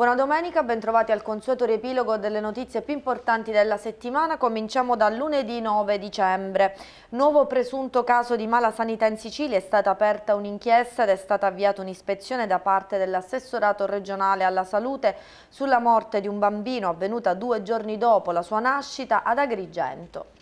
Buona domenica, bentrovati al consueto riepilogo delle notizie più importanti della settimana. Cominciamo dal lunedì 9 dicembre. Nuovo presunto caso di mala sanità in Sicilia è stata aperta un'inchiesta ed è stata avviata un'ispezione da parte dell'assessorato regionale alla salute sulla morte di un bambino avvenuta due giorni dopo la sua nascita ad Agrigento.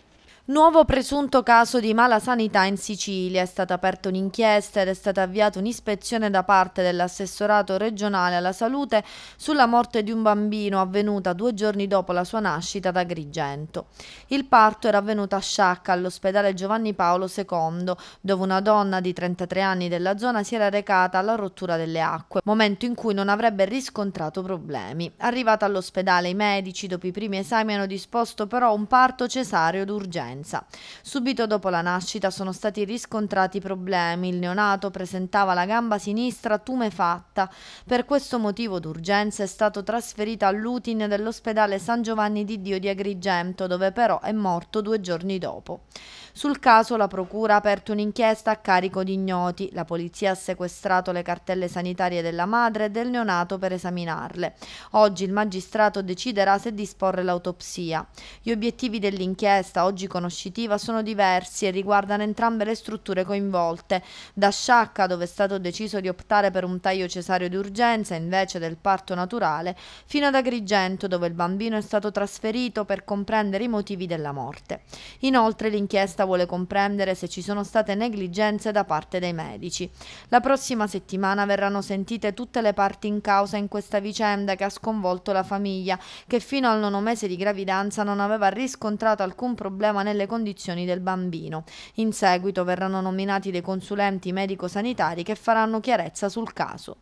Nuovo presunto caso di mala sanità in Sicilia. È stata aperta un'inchiesta ed è stata avviata un'ispezione da parte dell'assessorato regionale alla salute sulla morte di un bambino avvenuta due giorni dopo la sua nascita da Grigento. Il parto era avvenuto a Sciacca all'ospedale Giovanni Paolo II, dove una donna di 33 anni della zona si era recata alla rottura delle acque, momento in cui non avrebbe riscontrato problemi. Arrivata all'ospedale, i medici, dopo i primi esami, hanno disposto però un parto cesareo d'urgenza partenza. Subito dopo la nascita sono stati riscontrati problemi. Il neonato presentava la gamba sinistra tumefatta. Per questo motivo d'urgenza è stato trasferito all'Utin dell'ospedale San Giovanni di Dio di Agrigento, dove però è morto due giorni dopo. Sul caso la procura ha aperto un'inchiesta a carico di ignoti. La polizia ha sequestrato le cartelle sanitarie della madre e del neonato per esaminarle. Oggi il magistrato deciderà se disporre l'autopsia. Gli obiettivi dell'inchiesta, oggi conoscitiva, sono diversi e riguardano entrambe le strutture coinvolte. Da Sciacca, dove è stato deciso di optare per un taglio cesareo d'urgenza invece del parto naturale, fino ad Agrigento, dove il bambino è stato trasferito per comprendere i motivi della morte. Inoltre l'inchiesta inchiesta vuole comprendere se ci sono state negligenze da parte dei medici. La prossima settimana verranno sentite tutte le parti in causa in questa vicenda che ha sconvolto la famiglia, che fino al nono mese di gravidanza non aveva riscontrato alcun problema nelle condizioni del bambino. In seguito verranno nominati dei consulenti medico-sanitari che faranno chiarezza sul caso.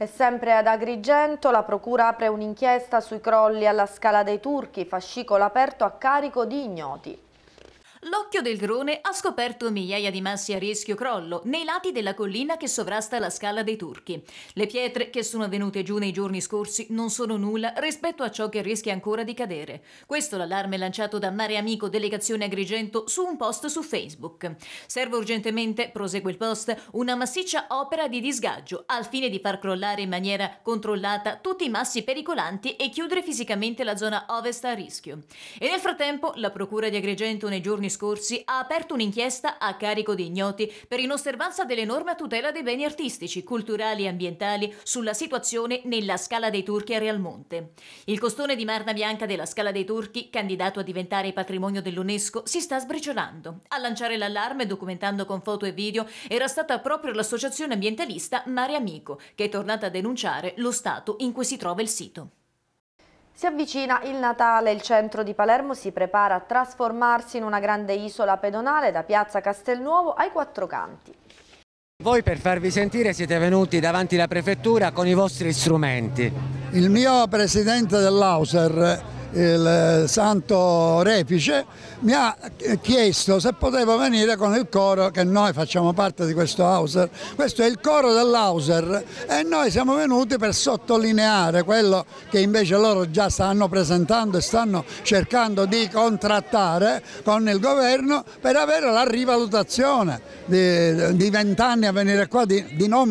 E sempre ad Agrigento la Procura apre un'inchiesta sui crolli alla Scala dei Turchi, fascicolo aperto a carico di ignoti. L'occhio del drone ha scoperto migliaia di massi a rischio crollo nei lati della collina che sovrasta la scala dei turchi. Le pietre che sono venute giù nei giorni scorsi non sono nulla rispetto a ciò che rischia ancora di cadere. Questo l'allarme lanciato da Mare Amico Delegazione Agrigento su un post su Facebook. Serve urgentemente, prosegue il post, una massiccia opera di disgaggio al fine di far crollare in maniera controllata tutti i massi pericolanti e chiudere fisicamente la zona ovest a rischio. E nel frattempo la Procura di Agrigento nei giorni scorsi ha aperto un'inchiesta a carico di ignoti per inosservanza delle norme a tutela dei beni artistici, culturali e ambientali sulla situazione nella Scala dei Turchi a Realmonte. Il costone di Marna Bianca della Scala dei Turchi, candidato a diventare patrimonio dell'UNESCO, si sta sbriciolando. A lanciare l'allarme, documentando con foto e video, era stata proprio l'associazione ambientalista Mare Amico, che è tornata a denunciare lo stato in cui si trova il sito. Si avvicina il Natale, il centro di Palermo si prepara a trasformarsi in una grande isola pedonale da piazza Castelnuovo ai quattro canti. Voi per farvi sentire siete venuti davanti alla prefettura con i vostri strumenti. Il mio presidente dell'Auser il eh, santo repice, mi ha chiesto se potevo venire con il coro che noi facciamo parte di questo Hauser, questo è il coro dell'Hauser e noi siamo venuti per sottolineare quello che invece loro già stanno presentando e stanno cercando di contrattare con il governo per avere la rivalutazione di vent'anni a venire qua di, di non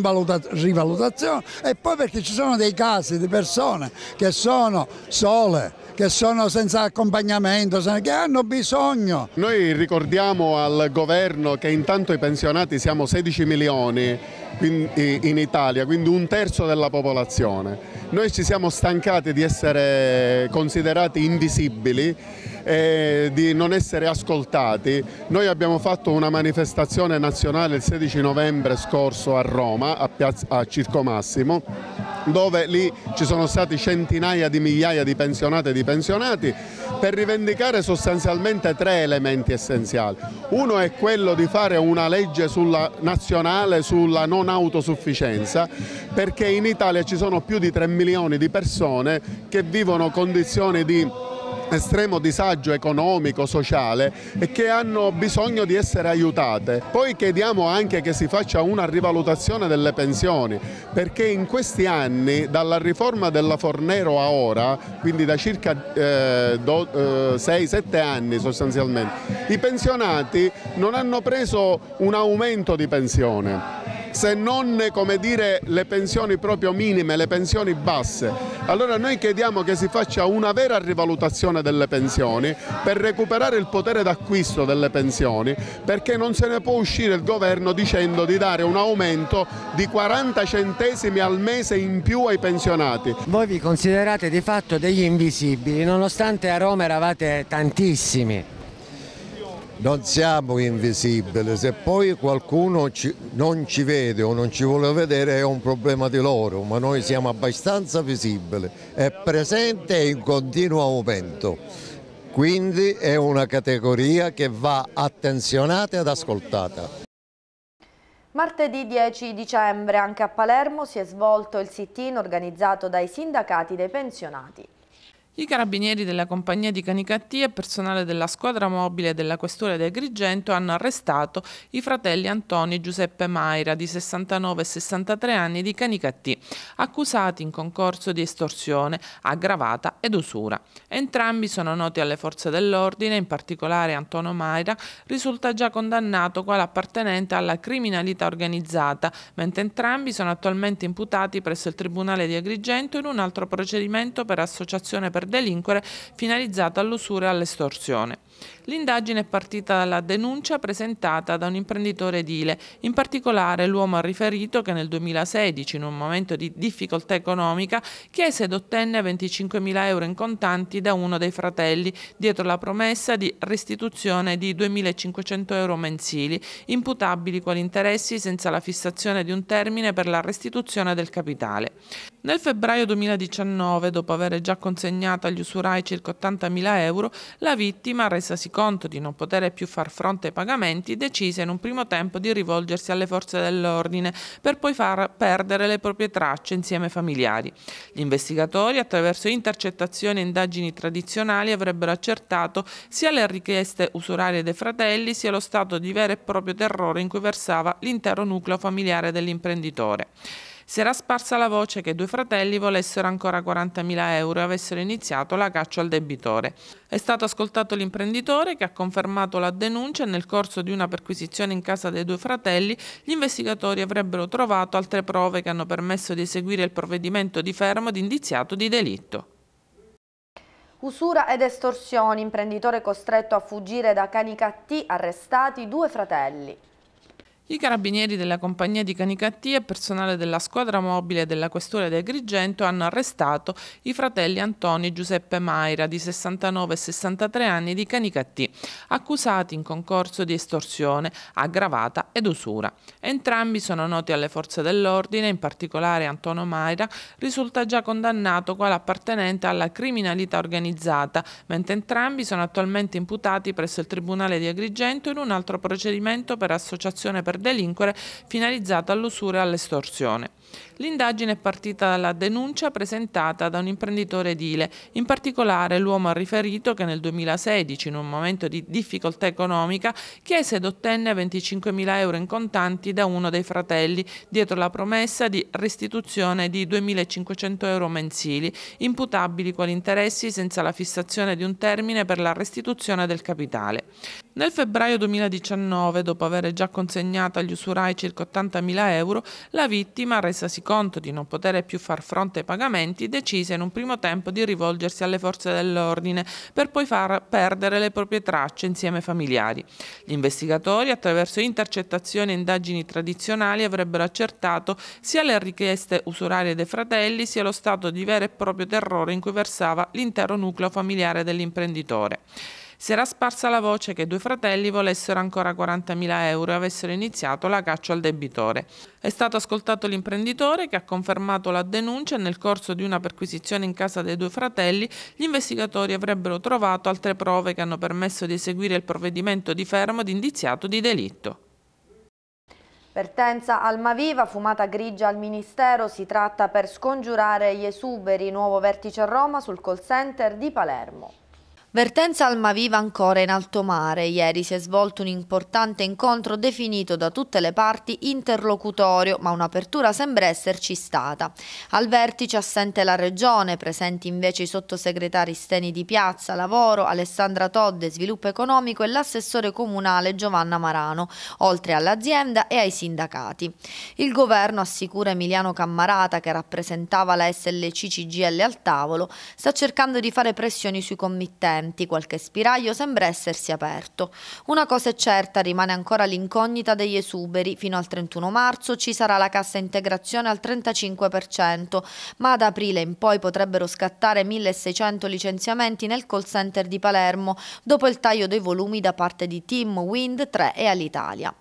rivalutazione e poi perché ci sono dei casi di persone che sono sole che sono senza accompagnamento, che hanno bisogno. Noi ricordiamo al governo che intanto i pensionati siamo 16 milioni in Italia, quindi un terzo della popolazione. Noi ci siamo stancati di essere considerati invisibili, eh, di non essere ascoltati. Noi abbiamo fatto una manifestazione nazionale il 16 novembre scorso a Roma, a, Piazza, a Circo Massimo, dove lì ci sono stati centinaia di migliaia di pensionate e di pensionati per rivendicare sostanzialmente tre elementi essenziali. Uno è quello di fare una legge sulla, nazionale sulla non non autosufficienza perché in Italia ci sono più di 3 milioni di persone che vivono condizioni di estremo disagio economico, sociale e che hanno bisogno di essere aiutate. Poi chiediamo anche che si faccia una rivalutazione delle pensioni, perché in questi anni, dalla riforma della Fornero a ora, quindi da circa eh, eh, 6-7 anni sostanzialmente, i pensionati non hanno preso un aumento di pensione se non dire, le pensioni proprio minime, le pensioni basse. Allora noi chiediamo che si faccia una vera rivalutazione delle pensioni per recuperare il potere d'acquisto delle pensioni perché non se ne può uscire il governo dicendo di dare un aumento di 40 centesimi al mese in più ai pensionati. Voi vi considerate di fatto degli invisibili nonostante a Roma eravate tantissimi non siamo invisibili, se poi qualcuno ci, non ci vede o non ci vuole vedere è un problema di loro, ma noi siamo abbastanza visibili, è presente e in continuo aumento, quindi è una categoria che va attenzionata ed ascoltata. Martedì 10 dicembre anche a Palermo si è svolto il sit-in organizzato dai sindacati dei pensionati. I carabinieri della compagnia di Canicattì e personale della squadra mobile della questura di Agrigento hanno arrestato i fratelli Antoni e Giuseppe Maira di 69 e 63 anni di Canicattì, accusati in concorso di estorsione aggravata ed usura. Entrambi sono noti alle forze dell'ordine, in particolare Antonio Maira risulta già condannato quale appartenente alla criminalità organizzata, mentre entrambi sono attualmente imputati presso il Tribunale di Agrigento in un altro procedimento per associazione per delinquere finalizzato all'usura e all'estorsione. L'indagine è partita dalla denuncia presentata da un imprenditore edile, in particolare l'uomo ha riferito che nel 2016, in un momento di difficoltà economica, chiese ed ottenne 25.000 euro in contanti da uno dei fratelli, dietro la promessa di restituzione di 2.500 euro mensili, imputabili quali interessi senza la fissazione di un termine per la restituzione del capitale. Nel febbraio 2019, dopo aver già consegnato agli usurai circa 80.000 euro, la vittima, resa resa conto di non poter più far fronte ai pagamenti, decise in un primo tempo di rivolgersi alle forze dell'ordine per poi far perdere le proprie tracce insieme ai familiari. Gli investigatori, attraverso intercettazioni e indagini tradizionali, avrebbero accertato sia le richieste usurarie dei fratelli, sia lo stato di vero e proprio terrore in cui versava l'intero nucleo familiare dell'imprenditore si era sparsa la voce che i due fratelli volessero ancora 40.000 euro e avessero iniziato la caccia al debitore. È stato ascoltato l'imprenditore che ha confermato la denuncia e nel corso di una perquisizione in casa dei due fratelli gli investigatori avrebbero trovato altre prove che hanno permesso di eseguire il provvedimento di fermo di indiziato di delitto. Usura ed estorsioni, imprenditore costretto a fuggire da Canicattì, arrestati due fratelli. I carabinieri della compagnia di Canicattì e personale della squadra mobile della questura di Agrigento hanno arrestato i fratelli Antoni Giuseppe Maira, di 69 e 63 anni, di Canicattì, accusati in concorso di estorsione aggravata ed usura. Entrambi sono noti alle forze dell'ordine, in particolare Antonio Maira risulta già condannato quale appartenente alla criminalità organizzata, mentre entrambi sono attualmente imputati presso il Tribunale di Agrigento in un altro procedimento per associazione per delinquere finalizzata all'usura e all'estorsione. L'indagine è partita dalla denuncia presentata da un imprenditore edile, in particolare l'uomo ha riferito che nel 2016, in un momento di difficoltà economica, chiese ed ottenne 25.000 euro in contanti da uno dei fratelli, dietro la promessa di restituzione di 2.500 euro mensili, imputabili quali interessi senza la fissazione di un termine per la restituzione del capitale. Nel febbraio 2019, dopo aver già consegnato agli usurai circa 80.000 euro, la vittima, resasi conto di non poter più far fronte ai pagamenti, decise in un primo tempo di rivolgersi alle forze dell'ordine per poi far perdere le proprie tracce insieme ai familiari. Gli investigatori, attraverso intercettazioni e indagini tradizionali, avrebbero accertato sia le richieste usurarie dei fratelli, sia lo stato di vero e proprio terrore in cui versava l'intero nucleo familiare dell'imprenditore si era sparsa la voce che i due fratelli volessero ancora 40.000 euro e avessero iniziato la caccia al debitore. È stato ascoltato l'imprenditore che ha confermato la denuncia e nel corso di una perquisizione in casa dei due fratelli gli investigatori avrebbero trovato altre prove che hanno permesso di eseguire il provvedimento di fermo di indiziato di delitto. Vertenza Almaviva, fumata grigia al Ministero, si tratta per scongiurare gli esuberi, nuovo vertice a Roma sul call center di Palermo. Vertenza Almaviva ancora in alto mare. Ieri si è svolto un importante incontro definito da tutte le parti interlocutorio, ma un'apertura sembra esserci stata. Al vertice assente la Regione, presenti invece i sottosegretari Steni di Piazza, Lavoro, Alessandra Todde, Sviluppo Economico e l'assessore comunale Giovanna Marano, oltre all'azienda e ai sindacati. Il governo, assicura Emiliano Cammarata, che rappresentava la SLC CGL al tavolo, sta cercando di fare pressioni sui committenti denti, qualche spiraglio sembra essersi aperto. Una cosa è certa, rimane ancora l'incognita degli esuberi. Fino al 31 marzo ci sarà la cassa integrazione al 35%, ma ad aprile in poi potrebbero scattare 1600 licenziamenti nel call center di Palermo dopo il taglio dei volumi da parte di Team Wind 3 e Alitalia.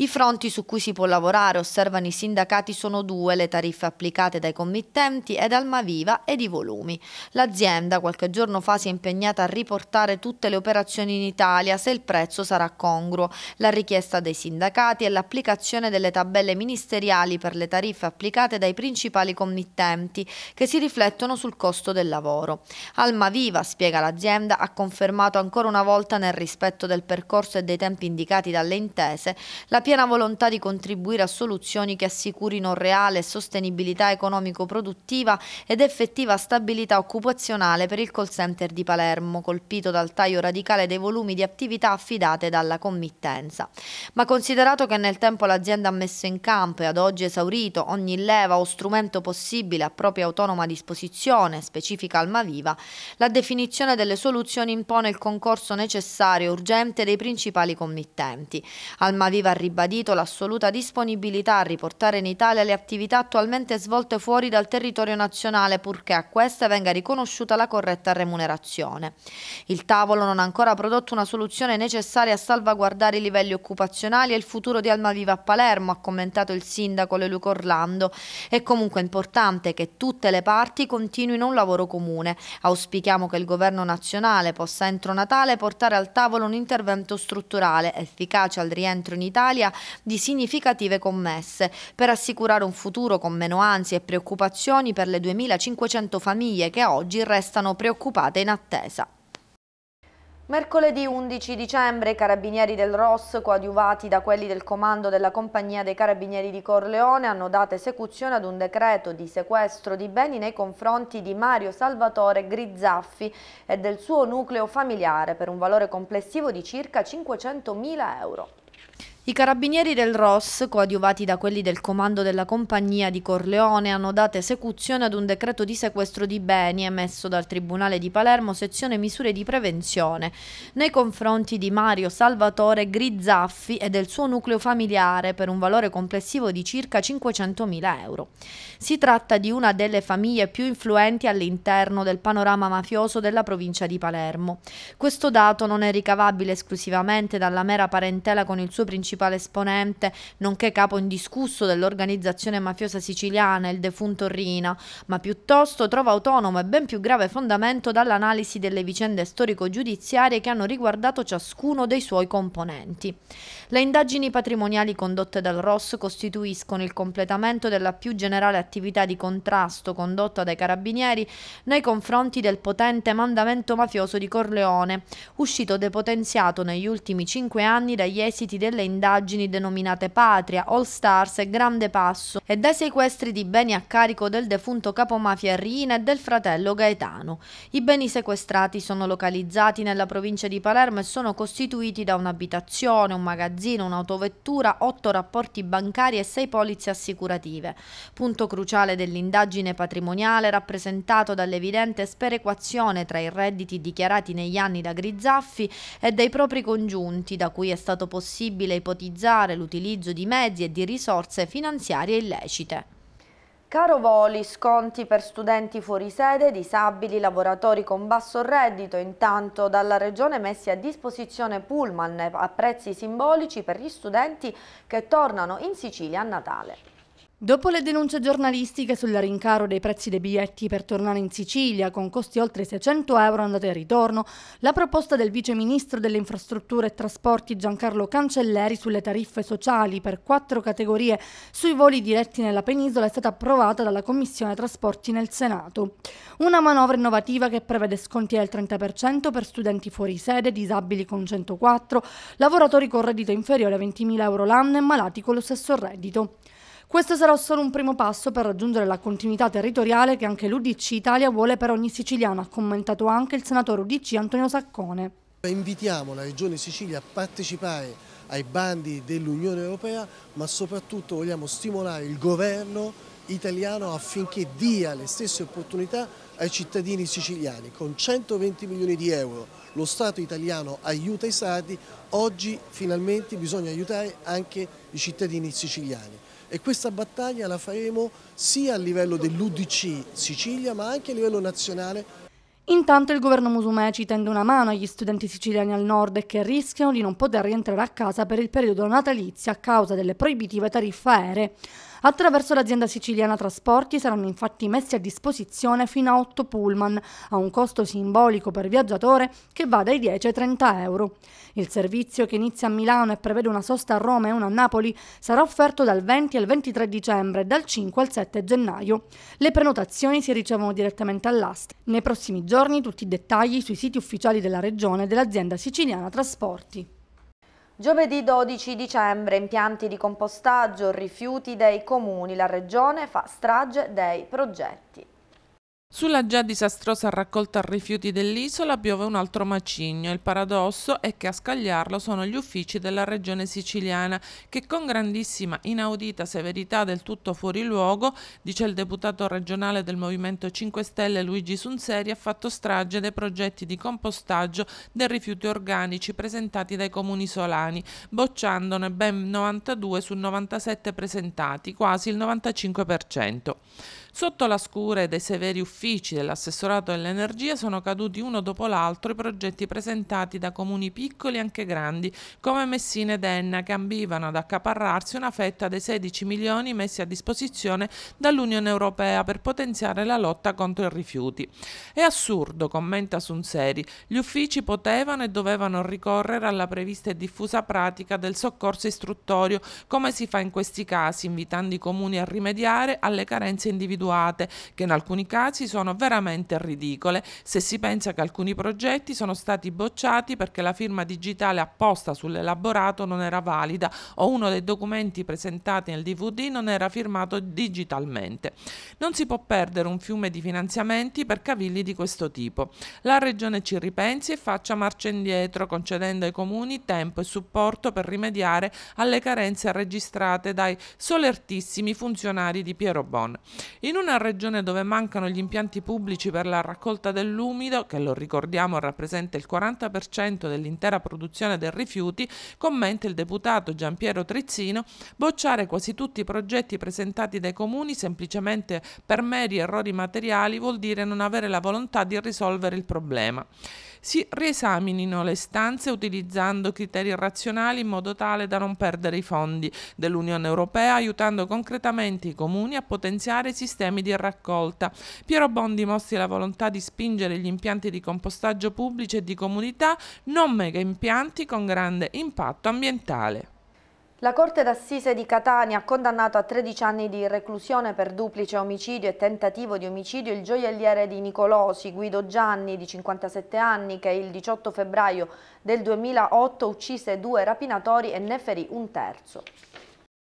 I fronti su cui si può lavorare, osservano i sindacati, sono due, le tariffe applicate dai committenti ed Almaviva ed i volumi. L'azienda qualche giorno fa si è impegnata a riportare tutte le operazioni in Italia se il prezzo sarà congruo. La richiesta dei sindacati è l'applicazione delle tabelle ministeriali per le tariffe applicate dai principali committenti che si riflettono sul costo del lavoro. Almaviva, spiega l'azienda, ha confermato ancora una volta nel rispetto del percorso e dei tempi indicati dalle intese la piena volontà di contribuire a soluzioni che assicurino reale sostenibilità economico-produttiva ed effettiva stabilità occupazionale per il call center di Palermo, colpito dal taglio radicale dei volumi di attività affidate dalla committenza. Ma considerato che nel tempo l'azienda ha messo in campo e ad oggi esaurito ogni leva o strumento possibile a propria autonoma disposizione, specifica Almaviva, la definizione delle soluzioni impone il concorso necessario e urgente dei principali committenti. Almaviva ha ribadito ribadito l'assoluta disponibilità a riportare in Italia le attività attualmente svolte fuori dal territorio nazionale purché a queste venga riconosciuta la corretta remunerazione. Il tavolo non ha ancora prodotto una soluzione necessaria a salvaguardare i livelli occupazionali e il futuro di Almaviva a Palermo, ha commentato il sindaco Leluco Orlando. È comunque importante che tutte le parti continuino un lavoro comune. Auspichiamo che il governo nazionale possa entro Natale portare al tavolo un intervento strutturale efficace al rientro in Italia memoria di significative commesse, per assicurare un futuro con meno ansie e preoccupazioni per le 2500 famiglie che oggi restano preoccupate in attesa. Mercoledì 11 dicembre i carabinieri del ROS, coadiuvati da quelli del comando della compagnia dei carabinieri di Corleone, hanno dato esecuzione ad un decreto di sequestro di beni nei confronti di Mario Salvatore Grizzaffi e del suo nucleo familiare per un valore complessivo di circa 500.000 euro. I carabinieri del ROS, coadiuvati da quelli del comando della compagnia di Corleone, hanno dato esecuzione ad un decreto di sequestro di beni emesso dal Tribunale di Palermo, sezione misure di prevenzione, nei confronti di Mario Salvatore Grizzaffi e del suo nucleo familiare per un valore complessivo di circa 500.000 euro. Si tratta di una delle famiglie più influenti all'interno del panorama mafioso della provincia di Palermo. Questo dato non è ricavabile esclusivamente dalla mera parentela con il suo principale principale esponente, nonché capo indiscusso dell'organizzazione mafiosa siciliana, il defunto Rina, ma piuttosto trova autonomo e ben più grave fondamento dall'analisi delle vicende storico-giudiziarie che hanno riguardato ciascuno dei suoi componenti. Le indagini patrimoniali condotte dal ROS costituiscono il completamento della più generale attività di contrasto condotta dai carabinieri nei confronti del potente mandamento mafioso di Corleone, uscito depotenziato negli ultimi cinque anni dagli esiti delle indagini indagini denominate Patria, All Stars e Grande Passo e dai sequestri di beni a carico del defunto capomafia Rina e del fratello Gaetano. I beni sequestrati sono localizzati nella provincia di Palermo e sono costituiti da un'abitazione, un magazzino, un'autovettura, otto rapporti bancari e sei polizze assicurative. Punto cruciale dell'indagine patrimoniale rappresentato dall'evidente sperequazione tra i redditi dichiarati negli anni da Grizzaffi e dai propri congiunti, da cui è stato possibile ipotizzare ipotizzare l'utilizzo di mezzi e di risorse finanziarie illecite. Caro Voli, sconti per studenti fuori sede, disabili, lavoratori con basso reddito. Intanto dalla Regione messi a disposizione pullman a prezzi simbolici per gli studenti che tornano in Sicilia a Natale. Dopo le denunce giornalistiche sul rincaro dei prezzi dei biglietti per tornare in Sicilia con costi oltre 600 euro andata e ritorno, la proposta del vice ministro delle infrastrutture e trasporti Giancarlo Cancelleri sulle tariffe sociali per quattro categorie sui voli diretti nella penisola è stata approvata dalla Commissione Trasporti nel Senato. Una manovra innovativa che prevede sconti del 30% per studenti fuori sede, disabili con 104, lavoratori con reddito inferiore a 20.000 euro l'anno e malati con lo stesso reddito. Questo sarà solo un primo passo per raggiungere la continuità territoriale che anche l'Udc Italia vuole per ogni siciliano, ha commentato anche il senatore Udc Antonio Saccone. Invitiamo la Regione Sicilia a partecipare ai bandi dell'Unione Europea, ma soprattutto vogliamo stimolare il governo italiano affinché dia le stesse opportunità ai cittadini siciliani. Con 120 milioni di euro lo Stato italiano aiuta i sardi, oggi finalmente bisogna aiutare anche i cittadini siciliani e questa battaglia la faremo sia a livello dell'Udc Sicilia ma anche a livello nazionale. Intanto il governo Musumeci tende una mano agli studenti siciliani al nord che rischiano di non poter rientrare a casa per il periodo natalizio a causa delle proibitive tariffe aeree. Attraverso l'azienda siciliana Trasporti saranno infatti messi a disposizione fino a 8 pullman, a un costo simbolico per viaggiatore che va dai 10 ai 30 euro. Il servizio, che inizia a Milano e prevede una sosta a Roma e una a Napoli, sarà offerto dal 20 al 23 dicembre e dal 5 al 7 gennaio. Le prenotazioni si ricevono direttamente all'asta. Nei prossimi giorni tutti i dettagli sui siti ufficiali della Regione e dell'azienda siciliana Trasporti. Giovedì 12 dicembre, impianti di compostaggio, rifiuti dei comuni, la Regione fa strage dei progetti. Sulla già disastrosa raccolta rifiuti dell'isola piove un altro macigno. Il paradosso è che a scagliarlo sono gli uffici della regione siciliana che con grandissima inaudita severità del tutto fuori luogo, dice il deputato regionale del Movimento 5 Stelle Luigi Sunseri, ha fatto strage dei progetti di compostaggio dei rifiuti organici presentati dai comuni solani, bocciandone ben 92 su 97 presentati, quasi il 95%. Sotto la scure dei severi uffici dell'assessorato dell'energia sono caduti uno dopo l'altro i progetti presentati da comuni piccoli e anche grandi, come Messina ed Enna, che ambivano ad accaparrarsi una fetta dei 16 milioni messi a disposizione dall'Unione Europea per potenziare la lotta contro i rifiuti. È assurdo, commenta Sunseri, gli uffici potevano e dovevano ricorrere alla prevista e diffusa pratica del soccorso istruttorio, come si fa in questi casi, invitando i comuni a rimediare alle carenze individuali graduate che in alcuni casi sono veramente ridicole se si pensa che alcuni progetti sono stati bocciati perché la firma digitale apposta sull'elaborato non era valida o uno dei documenti presentati nel DVD non era firmato digitalmente. Non si può perdere un fiume di finanziamenti per cavilli di questo tipo. La Regione ci ripensi e faccia marcia indietro concedendo ai comuni tempo e supporto per rimediare alle carenze registrate dai solertissimi funzionari di Piero Bon. In una regione dove mancano gli impianti pubblici per la raccolta dell'umido, che lo ricordiamo rappresenta il 40% dell'intera produzione dei rifiuti, commenta il deputato Giampiero Trizzino, bocciare quasi tutti i progetti presentati dai comuni semplicemente per meri errori materiali vuol dire non avere la volontà di risolvere il problema si riesaminino le stanze utilizzando criteri razionali in modo tale da non perdere i fondi dell'Unione Europea, aiutando concretamente i comuni a potenziare i sistemi di raccolta. Piero Bondi mostri la volontà di spingere gli impianti di compostaggio pubblici e di comunità, non mega impianti con grande impatto ambientale. La Corte d'Assise di Catania ha condannato a 13 anni di reclusione per duplice omicidio e tentativo di omicidio il gioielliere di Nicolosi, Guido Gianni, di 57 anni, che il 18 febbraio del 2008 uccise due rapinatori e ne ferì un terzo.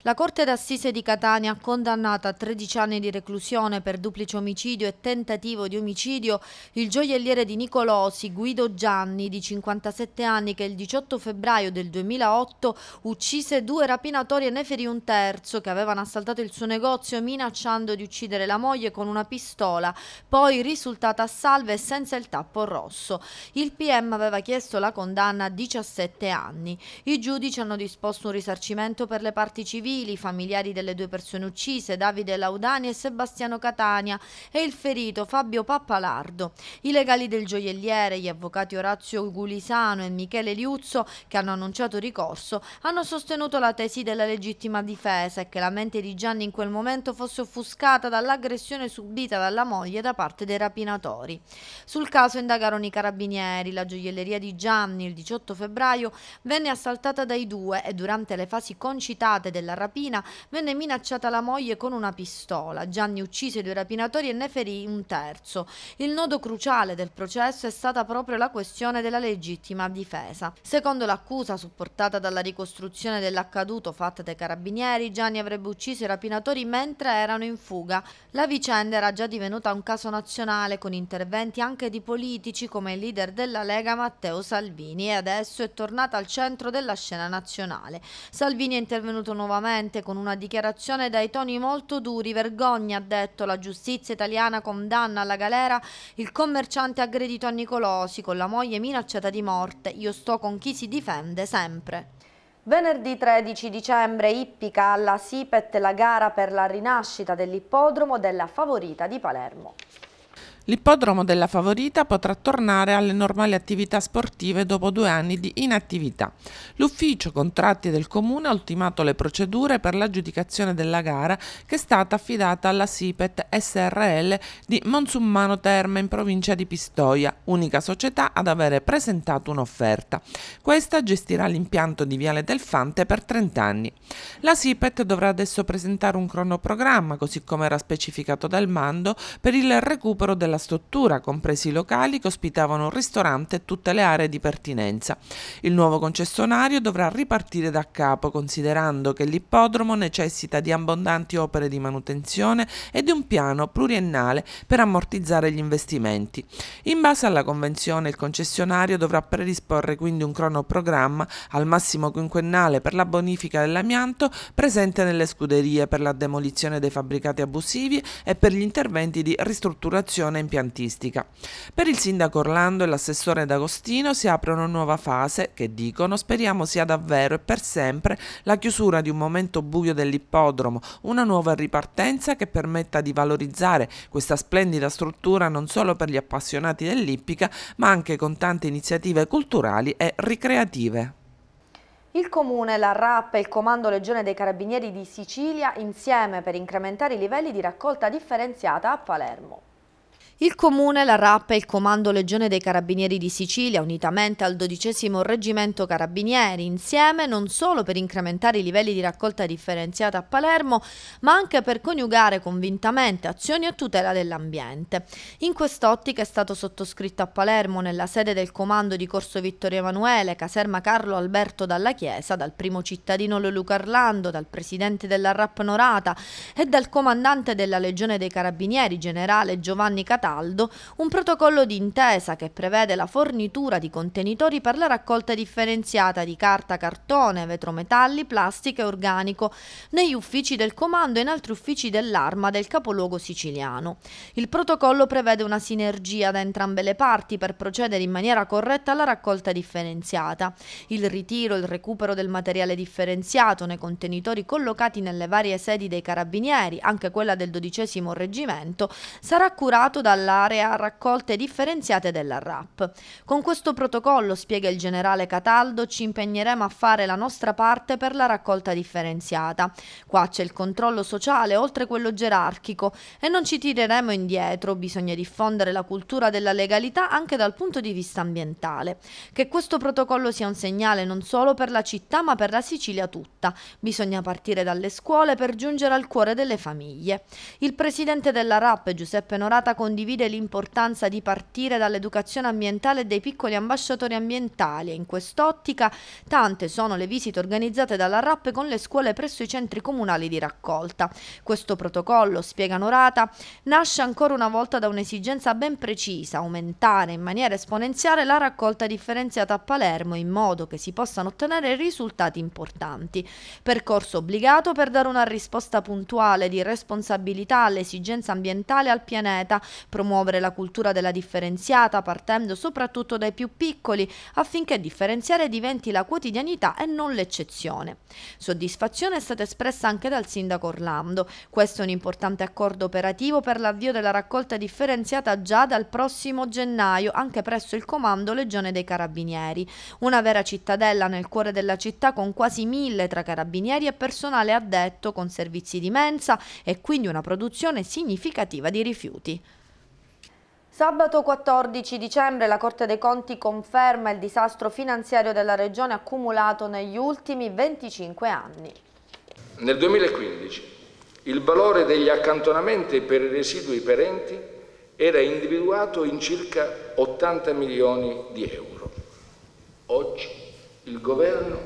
La Corte d'Assise di Catania ha condannato a 13 anni di reclusione per duplice omicidio e tentativo di omicidio il gioielliere di Nicolosi Guido Gianni di 57 anni che il 18 febbraio del 2008 uccise due rapinatori e ne ferì un terzo che avevano assaltato il suo negozio minacciando di uccidere la moglie con una pistola, poi risultata salve e senza il tappo rosso. Il PM aveva chiesto la condanna a 17 anni. I giudici hanno disposto un risarcimento per le parti civili civili, familiari delle due persone uccise, Davide Laudani e Sebastiano Catania, e il ferito Fabio Pappalardo. I legali del gioielliere, gli avvocati Orazio Gulisano e Michele Liuzzo, che hanno annunciato ricorso, hanno sostenuto la tesi della legittima difesa e che la mente di Gianni in quel momento fosse offuscata dall'aggressione subita dalla moglie da parte dei rapinatori. Sul caso indagarono i carabinieri, la gioielleria di Gianni il 18 febbraio venne assaltata dai due e durante le fasi concitate della rapina, venne minacciata la moglie con una pistola. Gianni uccise due rapinatori e ne ferì un terzo. Il nodo cruciale del processo è stata proprio la questione della legittima difesa. Secondo l'accusa, supportata dalla ricostruzione dell'accaduto fatta dai carabinieri, Gianni avrebbe ucciso i rapinatori mentre erano in fuga. La vicenda era già divenuta un caso nazionale con interventi anche di politici come il leader della Lega Matteo Salvini e adesso è tornata al centro della scena nazionale. Salvini è intervenuto nuovamente nuovamente con una dichiarazione dai toni molto duri. Vergogna, ha detto, la giustizia italiana condanna alla galera il commerciante aggredito a Nicolosi con la moglie minacciata di morte. Io sto con chi si difende sempre. Venerdì 13 dicembre Ippica alla Sipet la gara per la rinascita dell'ippodromo della favorita di Palermo. L'ippodromo della Favorita potrà tornare alle normali attività sportive dopo due anni di inattività. L'ufficio contratti del comune ha ultimato le procedure per l'aggiudicazione della gara che è stata affidata alla SIPET SRL di Monsummano Terme in provincia di Pistoia, unica società ad avere presentato un'offerta. Questa gestirà l'impianto di Viale del Fante per 30 anni. La SIPET dovrà adesso presentare un cronoprogramma, così come era specificato dal mando, per il recupero della della struttura, compresi i locali che ospitavano un ristorante e tutte le aree di pertinenza. Il nuovo concessionario dovrà ripartire da capo, considerando che l'ippodromo necessita di abbondanti opere di manutenzione e di un piano pluriennale per ammortizzare gli investimenti. In base alla convenzione il concessionario dovrà predisporre quindi un cronoprogramma al massimo quinquennale per la bonifica dell'amianto presente nelle scuderie per la demolizione dei fabbricati abusivi e per gli interventi di ristrutturazione impiantistica. Per il sindaco Orlando e l'assessore D'Agostino si apre una nuova fase che dicono speriamo sia davvero e per sempre la chiusura di un momento buio dell'ippodromo, una nuova ripartenza che permetta di valorizzare questa splendida struttura non solo per gli appassionati dell'ippica ma anche con tante iniziative culturali e ricreative. Il Comune, la RAP e il Comando Legione dei Carabinieri di Sicilia insieme per incrementare i livelli di raccolta differenziata a Palermo. Il comune, la RAP e il Comando Legione dei Carabinieri di Sicilia, unitamente al XII Reggimento Carabinieri, insieme non solo per incrementare i livelli di raccolta differenziata a Palermo, ma anche per coniugare convintamente azioni a tutela dell'ambiente. In quest'ottica è stato sottoscritto a Palermo, nella sede del Comando di Corso Vittorio Emanuele, caserma Carlo Alberto Dalla Chiesa, dal primo cittadino Lulu Carlando, dal presidente della RAP Norata e dal comandante della Legione dei Carabinieri, generale Giovanni Catania, caldo un protocollo d'intesa che prevede la fornitura di contenitori per la raccolta differenziata di carta, cartone, vetrometalli, plastica e organico negli uffici del comando e in altri uffici dell'arma del capoluogo siciliano. Il protocollo prevede una sinergia da entrambe le parti per procedere in maniera corretta alla raccolta differenziata. Il ritiro, il recupero del materiale differenziato nei contenitori collocati nelle varie sedi dei carabinieri, anche quella del dodicesimo reggimento, sarà curato dalla dall'area a raccolte differenziate della RAP. Con questo protocollo, spiega il generale Cataldo, ci impegneremo a fare la nostra parte per la raccolta differenziata. Qua c'è il controllo sociale oltre quello gerarchico e non ci tireremo indietro, bisogna diffondere la cultura della legalità anche dal punto di vista ambientale. Che questo protocollo sia un segnale non solo per la città ma per la Sicilia tutta. Bisogna partire dalle scuole per giungere al cuore delle famiglie. Il presidente della RAP Giuseppe Norata condivide condivide l'importanza di partire dall'educazione ambientale dei piccoli ambasciatori ambientali e in quest'ottica tante sono le visite organizzate dalla RAP con le scuole presso i centri comunali di raccolta. Questo protocollo, spiega Norata, nasce ancora una volta da un'esigenza ben precisa, aumentare in maniera esponenziale la raccolta differenziata a Palermo in modo che si possano ottenere risultati importanti. Percorso obbligato per dare una risposta puntuale di responsabilità all'esigenza ambientale al pianeta, promuovere la cultura della differenziata partendo soprattutto dai più piccoli affinché differenziare diventi la quotidianità e non l'eccezione. Soddisfazione è stata espressa anche dal sindaco Orlando. Questo è un importante accordo operativo per l'avvio della raccolta differenziata già dal prossimo gennaio anche presso il comando Legione dei Carabinieri. Una vera cittadella nel cuore della città con quasi mille tra carabinieri e personale addetto con servizi di mensa e quindi una produzione significativa di rifiuti. Sabato 14 dicembre la Corte dei Conti conferma il disastro finanziario della Regione accumulato negli ultimi 25 anni. Nel 2015 il valore degli accantonamenti per i residui perenti era individuato in circa 80 milioni di euro. Oggi il Governo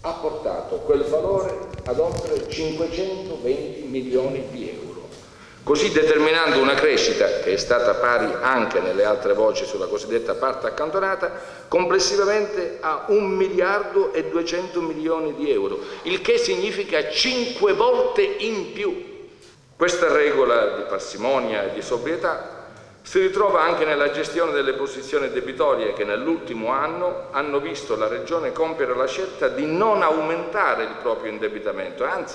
ha portato quel valore ad oltre 520 milioni di euro così determinando una crescita, che è stata pari anche nelle altre voci sulla cosiddetta parte accantonata, complessivamente a 1 miliardo e 200 milioni di euro, il che significa 5 volte in più. Questa regola di parsimonia e di sobrietà si ritrova anche nella gestione delle posizioni debitorie che nell'ultimo anno hanno visto la Regione compiere la scelta di non aumentare il proprio indebitamento, anzi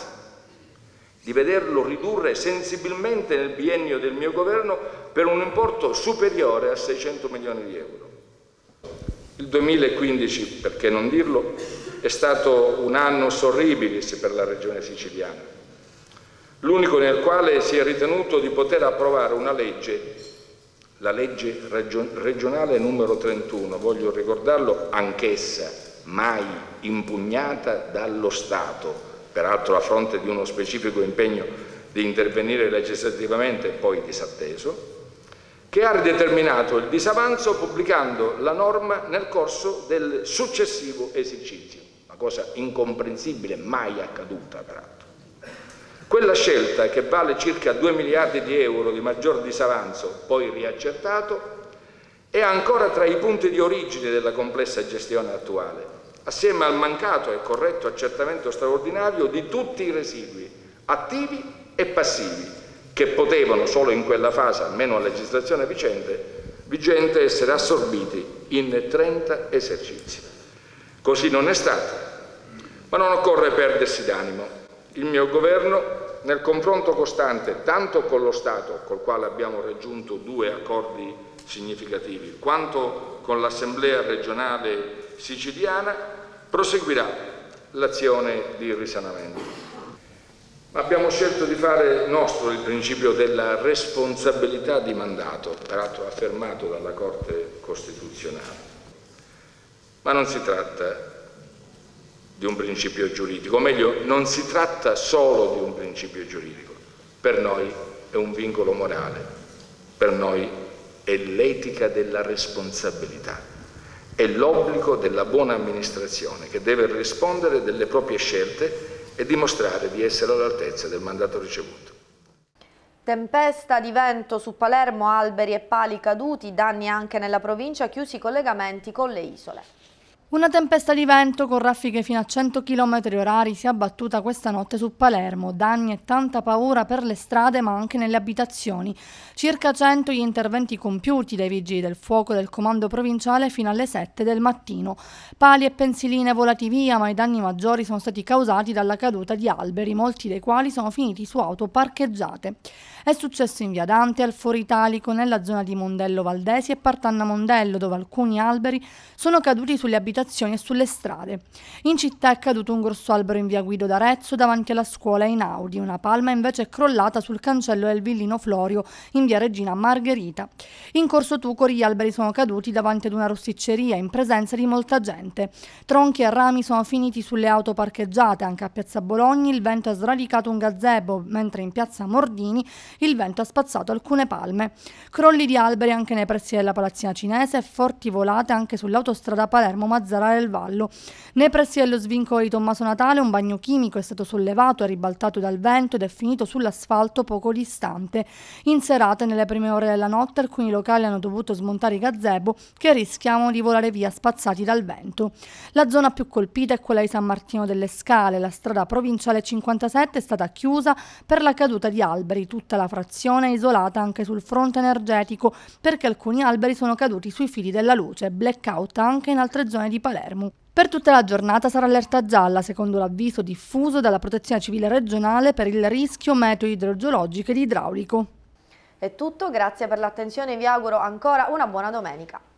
di vederlo ridurre sensibilmente nel biennio del mio governo per un importo superiore a 600 milioni di euro. Il 2015, perché non dirlo, è stato un anno sorribilis per la regione siciliana, l'unico nel quale si è ritenuto di poter approvare una legge, la legge regionale numero 31, voglio ricordarlo, anch'essa mai impugnata dallo Stato, peraltro a fronte di uno specifico impegno di intervenire legislativamente poi disatteso, che ha determinato il disavanzo pubblicando la norma nel corso del successivo esercizio, una cosa incomprensibile, mai accaduta peraltro. Quella scelta, che vale circa 2 miliardi di euro di maggior disavanzo, poi riaccertato, è ancora tra i punti di origine della complessa gestione attuale, assieme al mancato e corretto accertamento straordinario di tutti i residui, attivi e passivi, che potevano solo in quella fase, almeno a legislazione vigente, vigente essere assorbiti in 30 esercizi. Così non è stato, ma non occorre perdersi d'animo. Il mio governo, nel confronto costante tanto con lo Stato, col quale abbiamo raggiunto due accordi significativi, quanto con l'Assemblea regionale siciliana proseguirà l'azione di risanamento. Abbiamo scelto di fare nostro il principio della responsabilità di mandato, peraltro affermato dalla Corte Costituzionale. Ma non si tratta di un principio giuridico, o meglio, non si tratta solo di un principio giuridico. Per noi è un vincolo morale, per noi è l'etica della responsabilità è l'obbligo della buona amministrazione che deve rispondere delle proprie scelte e dimostrare di essere all'altezza del mandato ricevuto. Tempesta di vento su Palermo, alberi e pali caduti, danni anche nella provincia, chiusi i collegamenti con le isole. Una tempesta di vento con raffiche fino a 100 km orari si è abbattuta questa notte su Palermo, danni e tanta paura per le strade ma anche nelle abitazioni. Circa 100 gli interventi compiuti dai vigili del fuoco del comando provinciale fino alle 7 del mattino. Pali e pensiline volati via ma i danni maggiori sono stati causati dalla caduta di alberi, molti dei quali sono finiti su auto parcheggiate. È successo in via Dante, al Foro Italico, nella zona di Mondello Valdesi e Partanna Mondello dove alcuni alberi sono caduti sulle abitazioni stazioni e sulle strade. In città è caduto un grosso albero in via Guido d'Arezzo davanti alla scuola in Audi, una palma invece è crollata sul cancello del villino Florio in via Regina Margherita. In corso Tucori gli alberi sono caduti davanti ad una rosticceria in presenza di molta gente. Tronchi e rami sono finiti sulle auto parcheggiate anche a Piazza Bologna, il vento ha sradicato un gazebo, mentre in Piazza Mordini il vento ha spazzato alcune palme. Crolli di alberi anche nei pressi della palazzina cinese e forti volate anche sull'autostrada Palermo-Mazzara Mazzara del Vallo. Nei pressi dello svincolo di Tommaso Natale un bagno chimico è stato sollevato e ribaltato dal vento ed è finito sull'asfalto poco distante. In serata nelle prime ore della notte alcuni locali hanno dovuto smontare i gazebo che rischiano di volare via spazzati dal vento. La zona più colpita è quella di San Martino delle Scale. La strada provinciale 57 è stata chiusa per la caduta di alberi. Tutta la frazione è isolata anche sul fronte energetico perché alcuni alberi sono caduti sui fili della luce. Blackout anche in altre zone di di Palermo. Per tutta la giornata sarà allerta gialla secondo l'avviso diffuso dalla Protezione Civile regionale per il rischio meteo idrogeologico ed idraulico. È tutto, grazie per l'attenzione e vi auguro ancora una buona domenica.